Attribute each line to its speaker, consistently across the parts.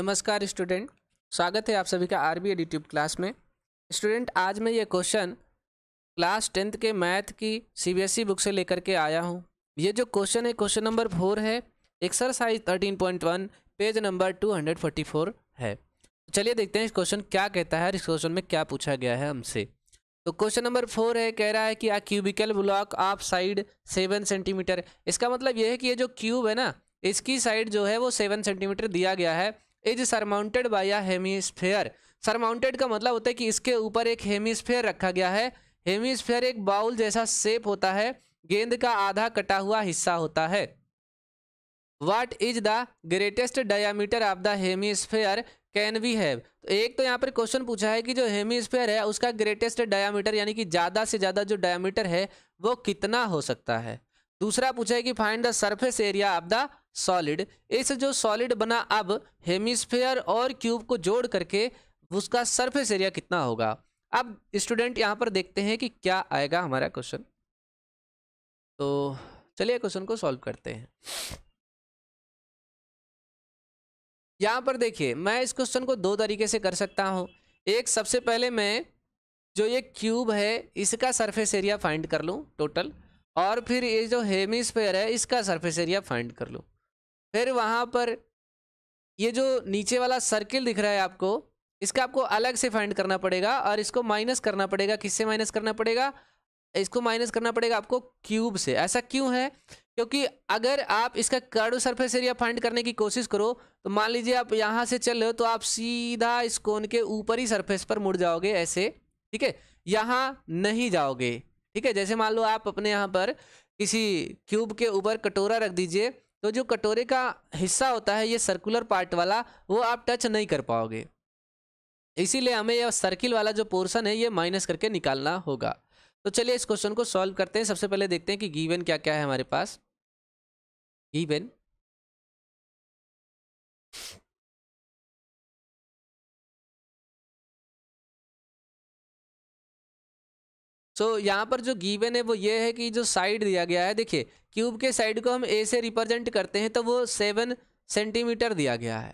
Speaker 1: नमस्कार स्टूडेंट स्वागत है आप सभी का आर बी यूट्यूब क्लास में स्टूडेंट आज मैं ये क्वेश्चन क्लास टेंथ के मैथ की सीबीएसई बुक से लेकर के आया हूँ ये जो क्वेश्चन है क्वेश्चन नंबर फोर है exercise thirteen point one page number two hundred forty four है चलिए देखते हैं इस क्वेश्चन क्या कहता है इस क्वेश्चन में क्या पूछा गया है हमसे तो क्वेश्चन नंबर फोर है कह रहा है कि a cubical block of side seven centimetre इसका मतलब यह है कि ये जो क्यूब है ना इसकी साइड जो है वो सेवन सेंटीमीटर दिया गया है is surmounted by a hemisphere surmounted का मतलब होता है कि इसके ऊपर एक हेमीस्फेयर रखा गया है हेमीस्फेयर एक बाउल जैसा सेप होता है गेंद का आधा कटा हुआ हिस्सा होता है what is the greatest diameter of the hemisphere can we have तो एक तो यहाँ पर क्वेश्चन पूछा है कि जो हेमीस्फेयर है उसका ग्रेटेस्ट डायामीटर यानी कि ज़्यादा से ज़्यादा जो डायामीटर है वो कितना हो सकता है दूसरा पूछा है कि find the surface area of the solid इस जो सॉलिड बना अब हेमिस्फेयर और क्यूब को जोड़ करके उसका सरफेस एरिया कितना होगा अब स्टूडेंट यहाँ पर देखते हैं कि क्या आएगा हमारा क्वेश्चन तो चलिए क्वेश्चन को सॉल्व करते हैं यहाँ पर देखिए मैं इस क्वेश्चन को दो तरीके से कर सकता हूँ एक सबसे पहले मैं जो ये क्यूब है इसका सरफेस एरिया फाइंड कर लूँ टोटल और फिर ये जो हेमिस्फेयर है इसका सरफेस एरिया फाइंड कर लूँ फिर वहाँ पर ये जो नीचे वाला सर्किल दिख रहा है आपको इसका आपको अलग से फाइंड करना पड़ेगा और इसको माइनस करना पड़ेगा किससे माइनस करना पड़ेगा इसको माइनस करना पड़ेगा आपको क्यूब से ऐसा क्यों है क्योंकि अगर आप इसका कर्व सरफेस एरिया फाइंड करने की कोशिश करो तो मान लीजिए आप यहाँ से चल रहे हो तो आप सीधा इस कोन के ऊपर ही सरफेस पर मुड़ जाओगे ऐसे ठीक है यहाँ नहीं जाओगे ठीक है जैसे मान लो आप अपने यहाँ पर किसी क्यूब के ऊपर कटोरा रख दीजिए तो जो कटोरे का हिस्सा होता है ये सर्कुलर पार्ट वाला वो आप टच नहीं कर पाओगे इसीलिए हमें यह सर्किल वाला जो पोर्शन है ये माइनस करके निकालना होगा तो चलिए इस क्वेश्चन को सॉल्व करते हैं सबसे पहले देखते हैं कि गीवन क्या क्या है हमारे पास गीवन सो so, यहाँ पर जो गीवन है वो ये है कि जो साइड दिया गया है देखिए क्यूब के साइड को हम ए से रिप्रेजेंट करते हैं तो वो सेवन सेंटीमीटर दिया गया है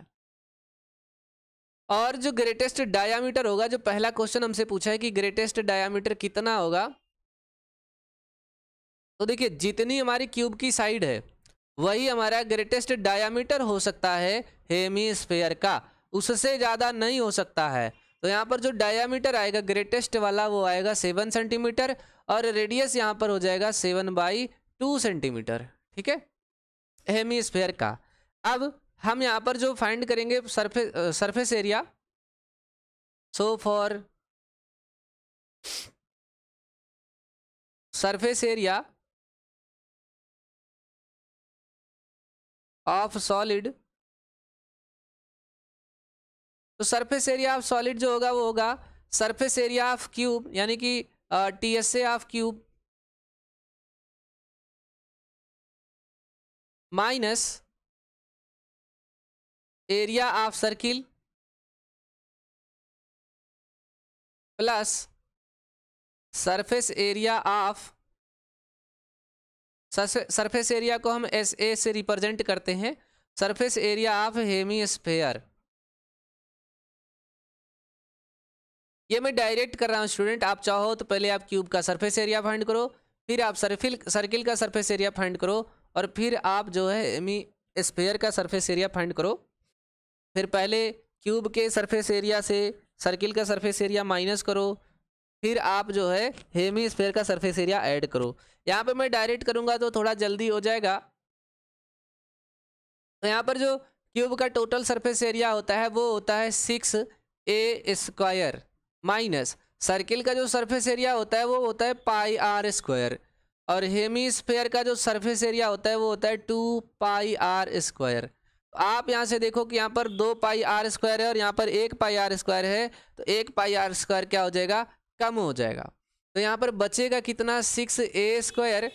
Speaker 1: और जो ग्रेटेस्ट डायामीटर होगा जो पहला क्वेश्चन हमसे पूछा है कि ग्रेटेस्ट डायामीटर कितना होगा तो देखिए जितनी हमारी क्यूब की साइड है वही हमारा ग्रेटेस्ट डायामीटर हो सकता है हेमी स्पेयर का उससे ज़्यादा नहीं हो सकता है तो यहाँ पर जो डायामीटर आएगा ग्रेटेस्ट वाला वो आएगा सेवन सेंटीमीटर और रेडियस यहाँ पर हो जाएगा सेवन बाई टू सेंटीमीटर ठीक है हेमी स्फेयर का अब हम यहाँ पर जो फाइंड करेंगे surface surface area so for surface area of solid तो सरफेस एरिया ऑफ सॉलिड जो होगा वो होगा सरफेस एरिया ऑफ क्यूब यानी कि T S of cube minus area of circle plus surface area of surface area को हम S A से रिप्रेजेंट करते हैं surface area of hemisphere ये मैं डायरेक्ट कर रहा हूँ स्टूडेंट आप चाहो तो पहले आप क्यूब का सरफेस एरिया फाइंड करो फिर आप सर्फिल सर्किल का सरफेस एरिया फाइंड करो और फिर आप जो है एमी स्पेयर का सरफेस एरिया फाइंड करो फिर पहले क्यूब के सरफेस एरिया से सर्किल का सरफेस एरिया माइनस करो फिर आप जो है हेमी स्पेयर का सरफेस एरिया ऐड करो यहाँ पे मैं डायरेक्ट करूँगा तो थोड़ा जल्दी हो जाएगा तो यहाँ पर जो क्यूब का टोटल सरफेस एरिया होता है वो होता है six a square minus circle का जो सरफेस एरिया होता है वो होता है पाई आर स्क्वायर और हेमीस्फेयर का जो सरफेस एरिया होता है वो होता है टू पाई आर स्क्वायर आप यहाँ से देखो कि यहाँ पर दो पाई आर स्क्वायर है और यहाँ पर एक पाई आर स्क्वायर है तो एक पाई आर स्क्वायर क्या हो जाएगा कम हो जाएगा तो यहाँ पर बचेगा कितना six a square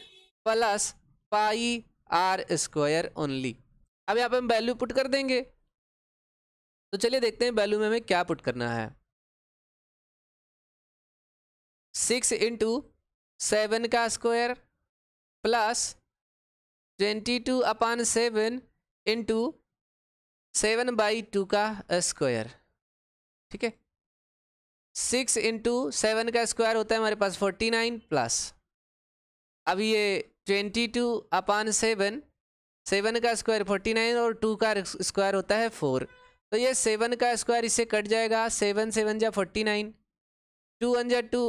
Speaker 1: plus pi r square only अब यहाँ पर हम वैल्यू पुट कर देंगे तो चलिए देखते हैं वैल्यू में हमें क्या पुट करना है सिक्स इंटू सेवन का square plus twenty two upon seven into seven by two का स्क्वायर ठीक है सिक्स इंटू सेवन का स्क्वायर होता है हमारे पास फोर्टी नाइन प्लस अब ये twenty two upon seven seven का स्क्वायर फोर्टी नाइन और टू का स्क्वायर होता है फोर तो ये सेवन का स्क्वायर इससे कट जाएगा सेवन सेवन जा फोर्टी नाइन टू वन जै टू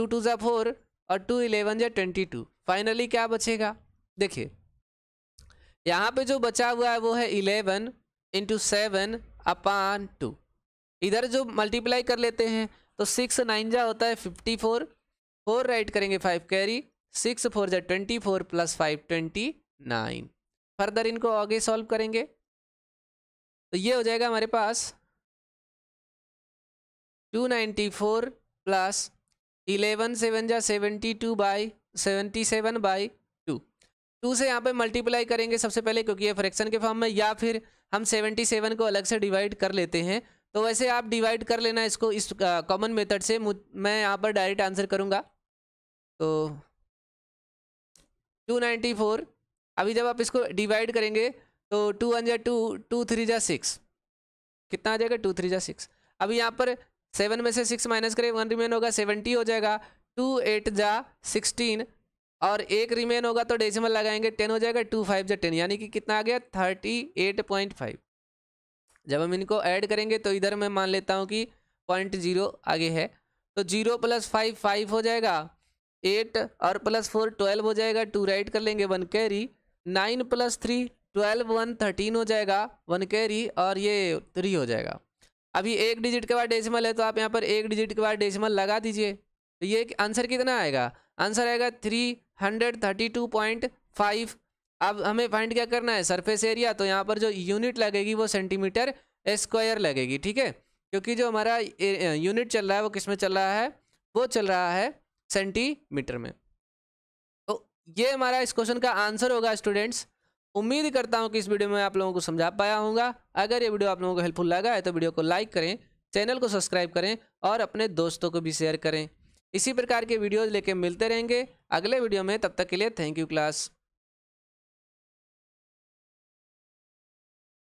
Speaker 1: टू टू जै फोर और टू इलेवन जै ट्वेंटी टू फाइनली क्या बचेगा देखिए यहाँ पे जो बचा हुआ है वो है eleven into seven upon two इधर जो मल्टीप्लाई कर लेते हैं तो सिक्स नाइन जा होता है फिफ्टी फोर फोर राइट करेंगे फाइव कैरी सिक्स फोर जै twenty four plus five twenty nine further इनको आगे सॉल्व करेंगे तो ये हो जाएगा हमारे पास two ninety four plus eleven seven जा seventy two by seventy seven by two two से यहाँ पे मल्टीप्लाई करेंगे सबसे पहले क्योंकि ये फ्रैक्शन के फॉर्म में या फिर हम सेवेंटी सेवन को अलग से डिवाइड कर लेते हैं तो वैसे आप डिवाइड कर लेना इसको इस कॉमन मेथड से मैं यहाँ पर डायरेक्ट आंसर करूँगा तो टू नाइन्टी फोर अभी जब आप इसको डिवाइड करेंगे तो टू वन जा टू टू थ्री जा सिक्स कितना आ जाएगा टू थ्री जा सिक्स अभी यहाँ पर सेवन में से सिक्स माइनस करें वन रिमेन होगा सेवेंटी हो जाएगा टू एट जा सिक्सटीन और एक रिमेन होगा तो डेसिमल लगाएंगे टेन हो जाएगा टू फाइव जा टेन यानी कि कितना आ गया थर्टी एट पॉइंट फाइव जब हम इनको ऐड करेंगे तो इधर मैं मान लेता हूँ कि पॉइंट जीरो आगे है तो जीरो प्लस फाइव फाइव हो जाएगा एट और प्लस फोर ट्वेल्व हो जाएगा टू राइट कर लेंगे one carry nine plus three twelve one thirteen हो जाएगा वन कैरी और ये थ्री हो जाएगा अभी एक डिजिट के बाद डेसिमल है तो आप यहाँ पर एक डिजिट के बाद डेसिमल लगा दीजिए तो ये आंसर कितना आएगा आंसर आएगा three hundred thirty two point five अब हमें फाइंड क्या करना है सरफेस एरिया तो यहाँ पर जो यूनिट लगेगी वो सेंटीमीटर स्क्वायर लगेगी ठीक है क्योंकि जो हमारा यूनिट चल रहा है वो किस में चल रहा है वो चल रहा है सेंटीमीटर में तो ये हमारा इस क्वेश्चन का आंसर होगा स्टूडेंट्स उम्मीद करता हूँ कि इस वीडियो में आप लोगों को समझा पाया होगा अगर ये वीडियो आप लोगों को हेल्पफुल लगा है तो वीडियो को लाइक करें चैनल को सब्सक्राइब करें और अपने दोस्तों को भी शेयर करें इसी प्रकार के वीडियोज़ लेके मिलते रहेंगे अगले वीडियो में तब तक के लिए थैंक यू क्लास